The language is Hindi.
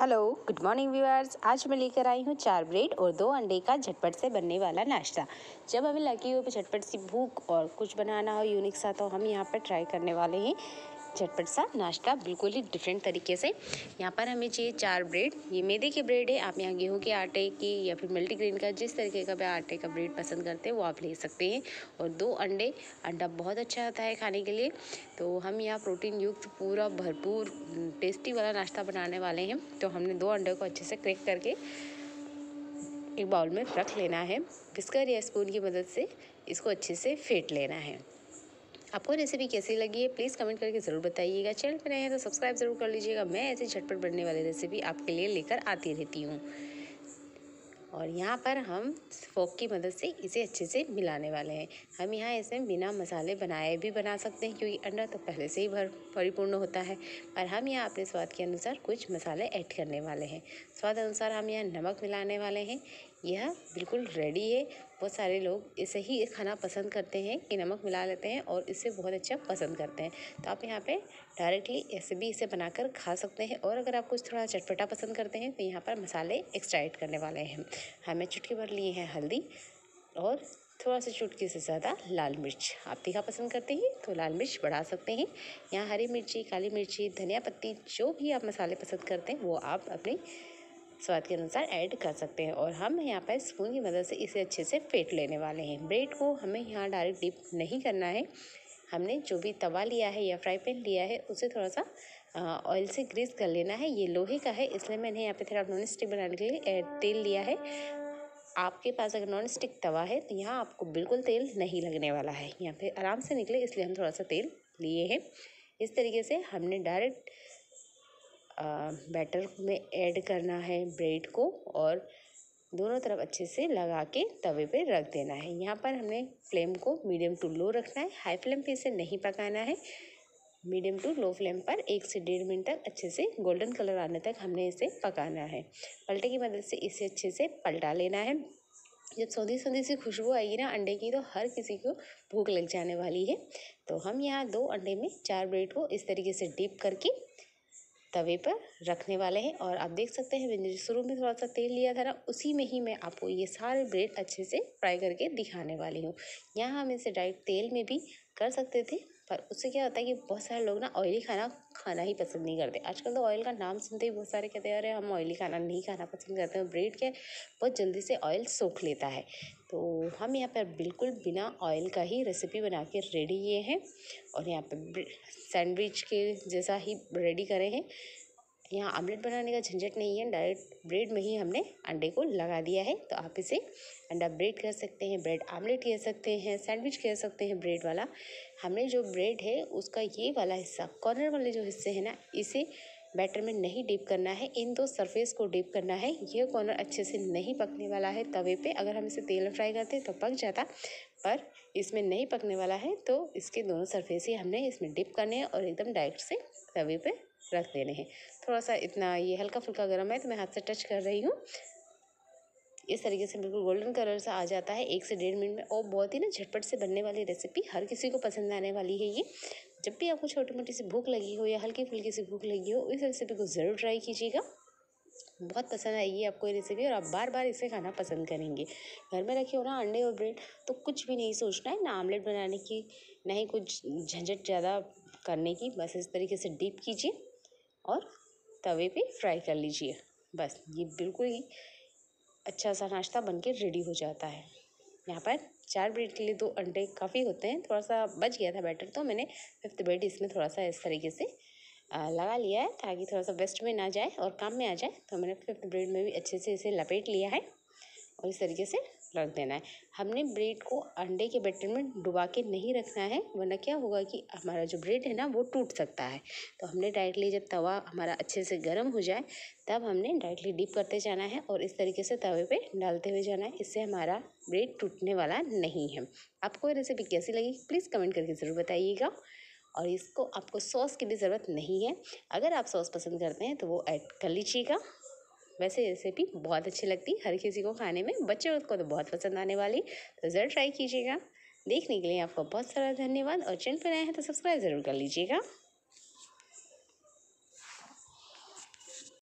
हेलो गुड मॉर्निंग व्यूअर्स आज मैं लेकर आई हूँ चार ब्रेड और दो अंडे का झटपट से बनने वाला नाश्ता जब हमें लगी हो झटपट सी भूख और कुछ बनाना हो यूनिक सा तो हम यहाँ पर ट्राई करने वाले हैं झटपट सा नाश्ता बिल्कुल ही डिफरेंट तरीके से यहाँ पर हमें चाहिए चार ब्रेड ये मैदे के ब्रेड है आप यहाँ गेहूँ के आटे की या फिर मल्टीग्रेन का जिस तरीके का भी आटे का ब्रेड पसंद करते हैं वो आप ले सकते हैं और दो अंडे अंडा बहुत अच्छा होता है खाने के लिए तो हम यहाँ प्रोटीन युक्त पूरा भरपूर टेस्टी वाला नाश्ता बनाने वाले हैं तो हमने दो अंडे को अच्छे से क्रैक करके एक बाउल में रख लेना है बिस्कर या स्पून की मदद से इसको अच्छे से फेंट लेना है आपको रेसिपी कैसी लगी है प्लीज़ कमेंट करके ज़रूर बताइएगा चैनल पर नए हैं तो सब्सक्राइब ज़रूर कर लीजिएगा मैं ऐसे झटपट बनने वाली रेसिपी आपके लिए लेकर आती रहती हूँ और यहाँ पर हम फोक की मदद से इसे अच्छे से मिलाने वाले हैं हम यहाँ इसे बिना मसाले बनाए भी बना सकते हैं क्योंकि अंडा तो पहले से ही भर परिपूर्ण होता है पर हम यहाँ अपने स्वाद के अनुसार कुछ मसाले ऐड करने वाले हैं स्वाद अनुसार हम यहाँ नमक मिलाने वाले हैं यह बिल्कुल रेडी है बहुत सारे लोग इसे ही खाना पसंद करते हैं कि नमक मिला लेते हैं और इसे बहुत अच्छा पसंद करते हैं तो आप यहाँ पे डायरेक्टली ऐसे भी इसे बनाकर खा सकते हैं और अगर आप कुछ थोड़ा चटपटा पसंद करते हैं तो यहाँ पर मसाले एक्स्ट्रा ऐड करने वाले हैं हमें चुटकी भर लिए हैं हल्दी और थोड़ा सा चुटकी से ज़्यादा लाल मिर्च आप तीखा पसंद करते हैं तो लाल मिर्च बढ़ा सकते हैं यहाँ हरी मिर्ची काली मिर्ची धनिया पत्ती जो भी आप मसाले पसंद करते हैं वो आप अपनी स्वाद के अनुसार ऐड कर सकते हैं और हम यहाँ पर स्पून की मदद से इसे अच्छे से फेंट लेने वाले हैं ब्रेड को हमें यहाँ डायरेक्ट डिप नहीं करना है हमने जो भी तवा लिया है या फ्राई पैन लिया है उसे थोड़ा सा ऑयल से ग्रीस कर लेना है ये लोहे का है इसलिए मैंने यहाँ पे थोड़ा नॉन स्टिक बनाने के लिए तेल लिया है आपके पास अगर नॉन स्टिक तवा है तो यहाँ आपको बिल्कुल तेल नहीं लगने वाला है यहाँ पे आराम से निकले इसलिए हम थोड़ा सा तेल लिए हैं इस तरीके से हमने डायरेक्ट बैटर में ऐड करना है ब्रेड को और दोनों तरफ अच्छे से लगा के तवे पे रख देना है यहाँ पर हमने फ्लेम को मीडियम टू लो रखना है हाई फ्लेम पे इसे नहीं पकाना है मीडियम टू लो फ्लेम पर एक से डेढ़ मिनट तक अच्छे से गोल्डन कलर आने तक हमने इसे पकाना है पलटे की मदद से इसे अच्छे से पलटा लेना है जब सौंधी सौंधी सी खुशबू आएगी ना अंडे की तो हर किसी को भूख लग जाने वाली है तो हम यहाँ दो अंडे में चार ब्रेड को इस तरीके से डीप करके तवे पर रखने वाले हैं और आप देख सकते हैं मैंने शुरू में थोड़ा सा तेल लिया था ना उसी में ही मैं आपको ये सारे ब्रेड अच्छे से फ्राई करके दिखाने वाली हूँ यहाँ हम इसे डायरेक्ट तेल में भी कर सकते थे पर उससे क्या होता है कि बहुत सारे लोग ना ऑयली खाना खाना ही पसंद नहीं करते आजकल तो ऑयल का नाम सुनते ही बहुत सारे कहते हैं अरे हम ऑयली खाना नहीं खाना पसंद करते हैं ब्रेड के बहुत जल्दी से ऑयल सोख लेता है तो हम यहाँ पर बिल्कुल बिना ऑयल का ही रेसिपी बना के रेडी किए हैं और यहाँ पर सैंडविच के जैसा ही रेडी करे हैं यहाँ आमलेट बनाने का झंझट नहीं है डायरेक्ट ब्रेड में ही हमने अंडे को लगा दिया है तो आप इसे अंडा ब्रेड कह सकते हैं ब्रेड आमलेट कह सकते हैं सैंडविच कह सकते हैं ब्रेड वाला हमने जो ब्रेड है उसका ये वाला हिस्सा कॉर्नर वाले जो हिस्से हैं ना इसे बैटर में नहीं डिप करना है इन दो सरफेस को डिप करना है यह कॉर्नर अच्छे से नहीं पकने वाला है तवे पे अगर हम इसे तेल में फ्राई करते तो पक जाता पर इसमें नहीं पकने वाला है तो इसके दोनों सरफेस ही हमने इसमें डिप करने हैं और एकदम डायरेक्ट से तवे पे रख देने हैं थोड़ा सा इतना ये हल्का फुल्का गर्म है तो मैं हाथ से टच कर रही हूँ इस तरीके से बिल्कुल गोल्डन कलर सा आ जाता है एक से डेढ़ मिनट में और बहुत ही ना झटपट से बनने वाली रेसिपी हर किसी को पसंद आने वाली है ये जब भी आपको छोटी मोटी सी भूख लगी हो या हल्की फुल्की सी भूख लगी हो इस रेसिपी को ज़रूर ट्राई कीजिएगा बहुत पसंद आएगी आपको ये रेसिपी और आप बार बार इसे खाना पसंद करेंगे घर में रखे हो ना अंडे और ब्रेड तो कुछ भी नहीं सोचना है ना आमलेट बनाने की ना ही कुछ झंझट ज़्यादा करने की बस इस तरीके से डीप कीजिए और तवे पे फ्राई कर लीजिए बस ये बिल्कुल ही अच्छा सा नाश्ता बनके रेडी हो जाता है यहाँ पर चार ब्रेड के लिए दो अंडे काफ़ी होते हैं थोड़ा सा बच गया था बैटर तो मैंने फिफ्थ ब्रेड इसमें थोड़ा सा इस तरीके से लगा लिया है ताकि थोड़ा सा वेस्ट में ना जाए और काम में आ जाए तो मैंने फिफ्थ ब्रेड में भी अच्छे से इसे लपेट लिया है और इस तरीके से रख देना है हमने ब्रेड को अंडे के बैटर में डुबा के नहीं रखना है वरना क्या होगा कि हमारा जो ब्रेड है ना वो टूट सकता है तो हमने डायरेक्टली जब तवा हमारा अच्छे से गर्म हो जाए तब हमने डायरेक्टली डीप करते जाना है और इस तरीके से तवे पे डालते हुए जाना है इससे हमारा ब्रेड टूटने वाला नहीं है आपको ये रेसिपी कैसी लगी प्लीज़ कमेंट करके ज़रूर बताइएगा और इसको आपको सॉस की भी ज़रूरत नहीं है अगर आप सॉस पसंद करते हैं तो वो ऐड कर लीजिएगा वैसे रेसिपी बहुत अच्छी लगती हर किसी को खाने में बच्चे को तो बहुत पसंद आने वाली तो ज़रूर ट्राई कीजिएगा देखने के लिए आपका बहुत सारा धन्यवाद और चैनल पर आए हैं तो सब्सक्राइब ज़रूर कर लीजिएगा